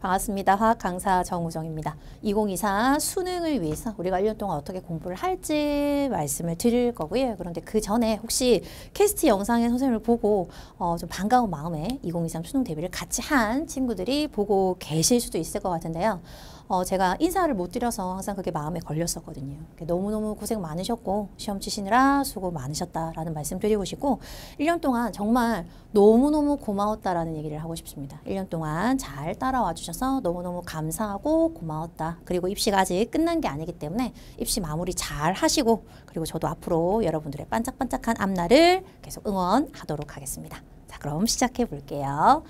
반갑습니다. 화학 강사 정우정입니다. 2024 수능을 위해서 우리가 1년 동안 어떻게 공부를 할지 말씀을 드릴 거고요. 그런데 그 전에 혹시 캐스트 영상의 선생님을 보고 어, 좀 반가운 마음에 2023 수능 대비를 같이 한 친구들이 보고 계실 수도 있을 것 같은데요. 어, 제가 인사를 못 드려서 항상 그게 마음에 걸렸었거든요. 너무너무 고생 많으셨고 시험 치시느라 수고 많으셨다라는 말씀 드리고 싶고 1년 동안 정말 너무너무 고마웠다라는 얘기를 하고 싶습니다. 1년 동안 잘 따라와 주셔서 너무너무 감사하고 고마웠다. 그리고 입시가 아직 끝난 게 아니기 때문에 입시 마무리 잘 하시고 그리고 저도 앞으로 여러분들의 반짝반짝한 앞날을 계속 응원하도록 하겠습니다. 자 그럼 시작해 볼게요.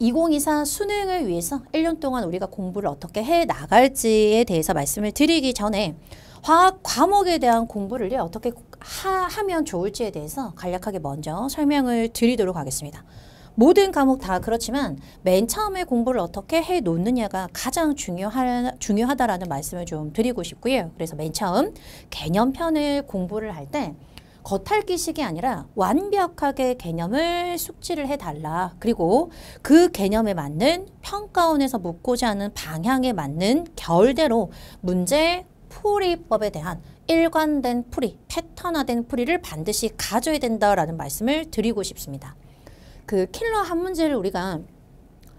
2024 수능을 위해서 1년 동안 우리가 공부를 어떻게 해 나갈지에 대해서 말씀을 드리기 전에 화학 과목에 대한 공부를 어떻게 하, 면 좋을지에 대해서 간략하게 먼저 설명을 드리도록 하겠습니다. 모든 과목 다 그렇지만 맨 처음에 공부를 어떻게 해 놓느냐가 가장 중요하, 중요하다라는 말씀을 좀 드리고 싶고요. 그래서 맨 처음 개념편을 공부를 할때 겉핥기식이 아니라 완벽하게 개념을 숙지를 해달라. 그리고 그 개념에 맞는 평가원에서 묻고자 하는 방향에 맞는 결대로 문제 풀이법에 대한 일관된 풀이, 패턴화된 풀이를 반드시 가져야 된다라는 말씀을 드리고 싶습니다. 그 킬러 한 문제를 우리가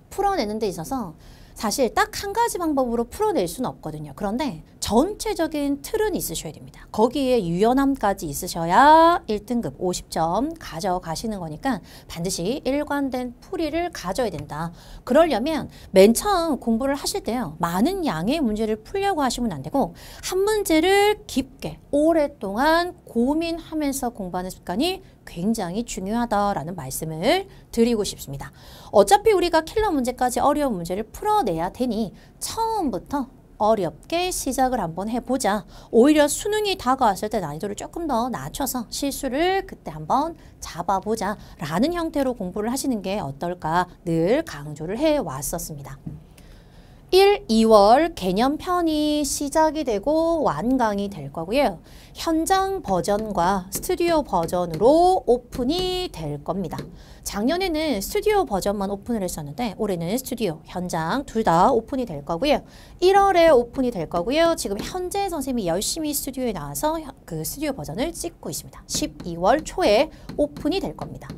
풀어내는 데 있어서 사실 딱 한 가지 방법으로 풀어낼 수는 없거든요. 그런데 전체적인 틀은 있으셔야 됩니다. 거기에 유연함까지 있으셔야 1등급 50점 가져가시는 거니까 반드시 일관된 풀이를 가져야 된다. 그러려면 맨 처음 공부를 하실 때요. 많은 양의 문제를 풀려고 하시면 안 되고 한 문제를 깊게 오랫동안 고민하면서 공부하는 습관이 굉장히 중요하다라는 말씀을 드리고 싶습니다. 어차피 우리가 킬러 문제까지 어려운 문제를 풀어내야 되니 처음부터 어렵게 시작을 한번 해보자. 오히려 수능이 다가왔을 때 난이도를 조금 더 낮춰서 실수를 그때 한번 잡아보자 라는 형태로 공부를 하시는 게 어떨까 늘 강조를 해왔었습니다. 1, 2월 개념편이 시작이 되고 완강이 될 거고요. 현장 버전과 스튜디오 버전으로 오픈이 될 겁니다. 작년에는 스튜디오 버전만 오픈을 했었는데 올해는 스튜디오, 현장 둘 다 오픈이 될 거고요. 1월에 오픈이 될 거고요. 지금 현재 선생님이 열심히 스튜디오에 나와서 그 스튜디오 버전을 찍고 있습니다. 12월 초에 오픈이 될 겁니다.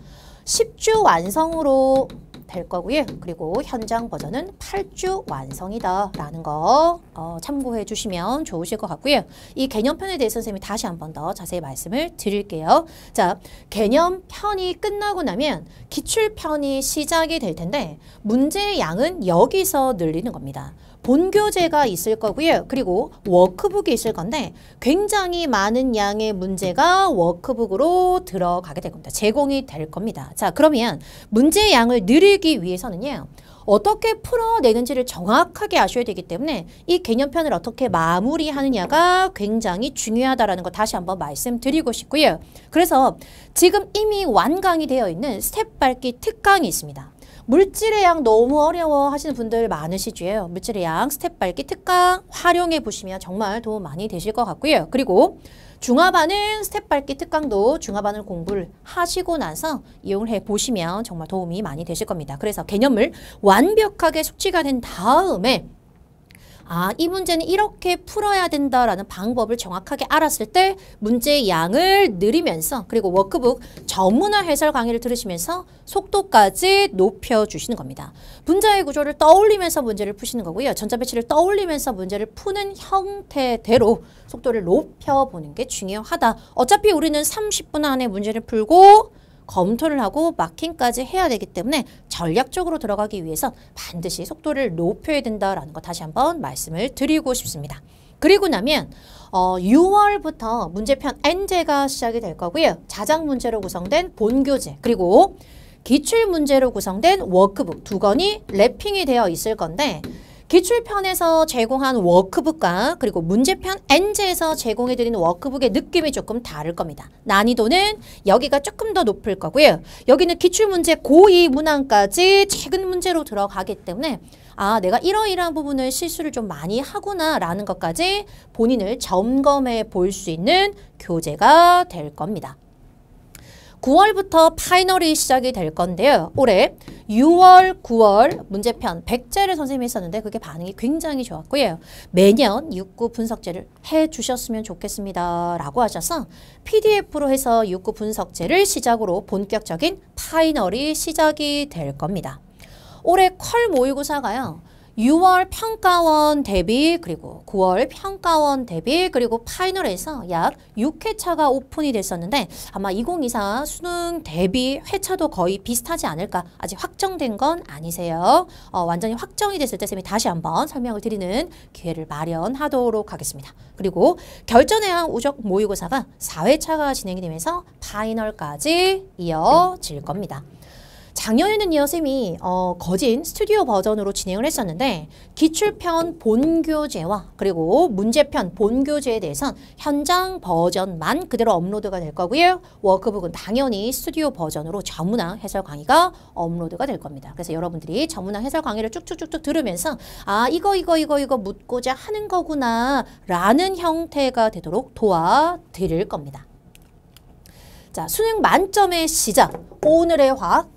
10주 완성으로 될 거고요. 그리고 현장 버전은 8주 완성이다 라는 거 어, 참고해 주시면 좋으실 것 같고요. 이 개념편에 대해서 선생님이 다시 한 번 더 자세히 말씀을 드릴게요. 자, 개념편이 끝나고 나면 기출편이 시작이 될 텐데 문제의 양은 여기서 늘리는 겁니다. 본교재가 있을 거고요. 그리고 워크북이 있을 건데 굉장히 많은 양의 문제가 워크북으로 들어가게 될 겁니다. 제공이 될 겁니다. 자 그러면 문제 양을 늘리기 위해서는요. 어떻게 풀어내는지를 정확하게 아셔야 되기 때문에 이 개념편을 어떻게 마무리하느냐가 굉장히 중요하다라는 거 다시 한번 말씀드리고 싶고요. 그래서 지금 이미 완강이 되어 있는 스텝 밟기 특강이 있습니다. 물질의 양 너무 어려워 하시는 분들 많으시지요. 물질의 양 스텝 밝기 특강 활용해 보시면 정말 도움 많이 되실 것 같고요. 그리고 중화반응 스텝 밝기 특강도 중화반응 공부를 하시고 나서 이용 해보시면 정말 도움이 많이 되실 겁니다. 그래서 개념을 완벽하게 숙지가 된 다음에 아, 이 문제는 이렇게 풀어야 된다라는 방법을 정확하게 알았을 때 문제의 양을 늘리면서 그리고 워크북 전문화 해설 강의를 들으시면서 속도까지 높여주시는 겁니다. 분자의 구조를 떠올리면서 문제를 푸시는 거고요. 전자배치를 떠올리면서 문제를 푸는 형태대로 속도를 높여보는 게 중요하다. 어차피 우리는 30분 안에 문제를 풀고 검토를 하고 마킹까지 해야 되기 때문에 전략적으로 들어가기 위해서 반드시 속도를 높여야 된다라는 거 다시 한번 말씀을 드리고 싶습니다. 그리고 나면 어, 6월부터 문제편 N제가 시작이 될 거고요. 자작 문제로 구성된 본교재 그리고 기출 문제로 구성된 워크북 두 권이 랩핑이 되어 있을 건데 기출편에서 제공한 워크북과 그리고 문제편 엔제에서 제공해드리는 워크북의 느낌이 조금 다를 겁니다. 난이도는 여기가 조금 더 높을 거고요. 여기는 기출문제 고위 문항까지 최근 문제로 들어가기 때문에 아 내가 이러이러한 부분을 실수를 좀 많이 하구나 라는 것까지 본인을 점검해 볼 수 있는 교재가 될 겁니다. 9월부터 파이널이 시작이 될 건데요. 올해 6월, 9월 문제편 100제를 선생님이 했었는데 그게 반응이 굉장히 좋았고요. 매년 6구 분석제를 해주셨으면 좋겠습니다. 라고 하셔서 PDF로 해서 6구 분석제를 시작으로 본격적인 파이널이 시작이 될 겁니다. 올해 컬 모의고사가요. 6월 평가원 대비 그리고 9월 평가원 대비 그리고 파이널에서 약 6회차가 오픈이 됐었는데 아마 2024 수능 대비 회차도 거의 비슷하지 않을까 아직 확정된 건 아니세요. 어, 완전히 확정이 됐을 때 쌤이 다시 한번 설명을 드리는 기회를 마련하도록 하겠습니다. 그리고 결전에 한 우적 모의고사가 4회차가 진행이 되면서 파이널까지 이어질 겁니다. 작년에는요, 쌤이 어, 거진 스튜디오 버전으로 진행을 했었는데 기출편 본교재와 그리고 문제편 본교재에 대해선 현장 버전만 그대로 업로드가 될 거고요. 워크북은 당연히 스튜디오 버전으로 전문화 해설 강의가 업로드가 될 겁니다. 그래서 여러분들이 전문화 해설 강의를 쭉쭉쭉쭉 들으면서 아, 이거 이거 이거 이거 묻고자 하는 거구나 라는 형태가 되도록 도와드릴 겁니다. 자, 수능 만점의 시작. 오늘의 화학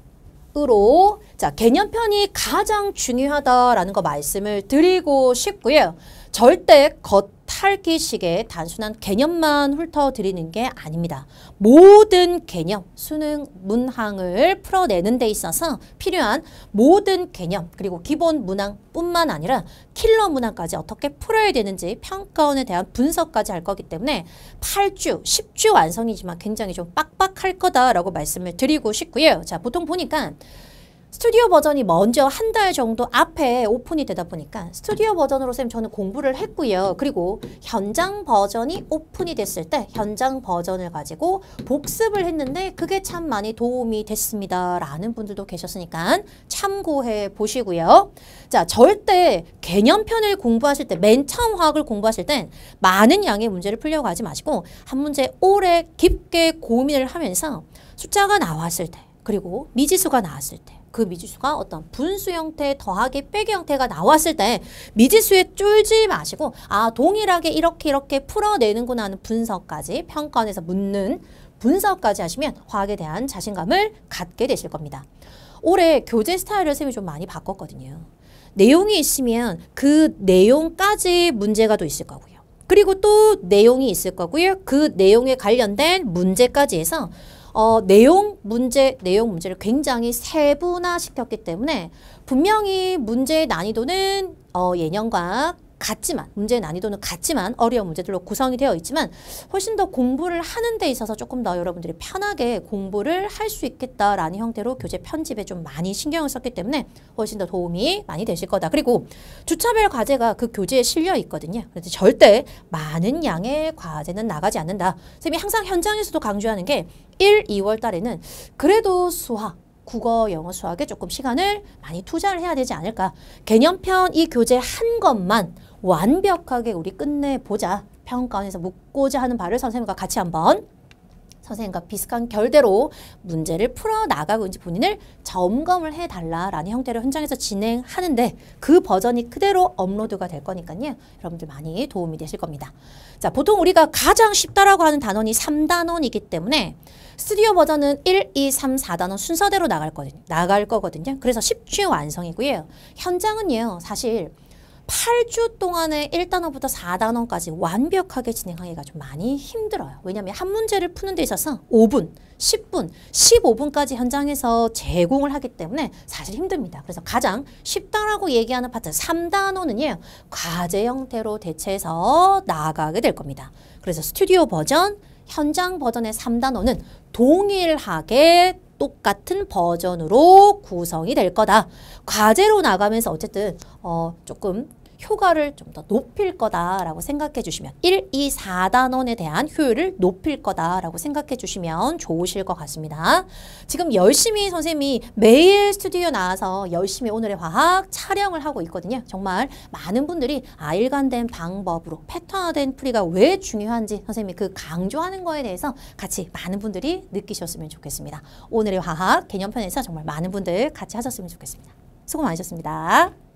으로 자 개념 편이 가장 중요하다라는 거 말씀을 드리고 싶고요. 절대 겉 탈기식의 단순한 개념만 훑어드리는 게 아닙니다. 모든 개념, 수능 문항을 풀어내는 데 있어서 필요한 모든 개념, 그리고 기본 문항뿐만 아니라 킬러 문항까지 어떻게 풀어야 되는지 평가원에 대한 분석까지 할 거기 때문에 8주, 10주 완성이지만 굉장히 좀 빡빡할 거다라고 말씀을 드리고 싶고요. 자, 보통 보니까 스튜디오 버전이 먼저 한 달 정도 앞에 오픈이 되다 보니까 스튜디오 버전으로 쌤 저는 공부를 했고요. 그리고 현장 버전이 오픈이 됐을 때 현장 버전을 가지고 복습을 했는데 그게 참 많이 도움이 됐습니다. 라는 분들도 계셨으니까 참고해 보시고요. 자, 절대 개념편을 공부하실 때, 맨 처음 화학을 공부하실 땐 많은 양의 문제를 풀려고 하지 마시고 한 문제 오래 깊게 고민을 하면서 숫자가 나왔을 때, 그리고 미지수가 나왔을 때, 그 미지수가 어떤 분수 형태 더하기 빼기 형태가 나왔을 때 미지수에 쫄지 마시고 아 동일하게 이렇게 이렇게 풀어내는구나 하는 분석까지 평가원에서 묻는 분석까지 하시면 화학에 대한 자신감을 갖게 되실 겁니다. 올해 교재 스타일을 쌤이 좀 많이 바꿨거든요. 내용이 있으면 그 내용까지 문제가 또 있을 거고요. 그리고 또 내용이 있을 거고요. 그 내용에 관련된 문제까지 해서 어, 내용 문제 내용 문제를 굉장히 세분화시켰기 때문에 분명히 문제의 난이도는 어, 예년과 같지만 문제의 난이도는 같지만 어려운 문제들로 구성이 되어 있지만 훨씬 더 공부를 하는 데 있어서 조금 더 여러분들이 편하게 공부를 할 수 있겠다라는 형태로 교재 편집에 좀 많이 신경을 썼기 때문에 훨씬 더 도움이 많이 되실 거다. 그리고 주차별 과제가 그 교재에 실려 있거든요. 그래서 절대 많은 양의 과제는 나가지 않는다. 선생님이 항상 현장에서도 강조하는 게 1, 2월 달에는 그래도 수학, 국어, 영어, 수학에 조금 시간을 많이 투자를 해야 되지 않을까. 개념편 이 교재 한 것만 완벽하게 우리 끝내보자. 평가원에서 묻고자 하는 바를 선생님과 같이 한번 선생님과 비슷한 결대로 문제를 풀어나가고 이제 본인을 점검을 해달라라는 형태로 현장에서 진행하는데 그 버전이 그대로 업로드가 될 거니까요. 여러분들 많이 도움이 되실 겁니다. 자, 보통 우리가 가장 쉽다라고 하는 단원이 3단원이기 때문에 스튜디오 버전은 1, 2, 3, 4단원 순서대로 나갈 거거든요. 나갈 거거든요. 그래서 1 쉽게 완성이고요. 현장은요, 사실 8주 동안에 1단원부터 4단원까지 완벽하게 진행하기가 좀 많이 힘들어요. 왜냐하면 한 문제를 푸는 데 있어서 5분, 10분, 15분까지 현장에서 제공을 하기 때문에 사실 힘듭니다. 그래서 가장 쉽다라고 얘기하는 파트 3단원은요. 과제 형태로 대체해서 나가게될 겁니다. 그래서 스튜디오 버전, 현장 버전의 3단원은 동일하게 똑같은 버전으로 구성이 될 거다. 과제로 나가면서 어쨌든 어, 조금 효과를 좀 더 높일 거다라고 생각해 주시면 1, 2, 4단원에 대한 효율을 높일 거다라고 생각해 주시면 좋으실 것 같습니다. 지금 열심히 선생님이 매일 스튜디오 나와서 열심히 오늘의 화학 촬영을 하고 있거든요. 정말 많은 분들이 아 일관된 방법으로 패턴화된 풀이가 왜 중요한지 선생님이 그 강조하는 거에 대해서 같이 많은 분들이 느끼셨으면 좋겠습니다. 오늘의 화학 개념편에서 정말 많은 분들 같이 하셨으면 좋겠습니다. 수고 많으셨습니다.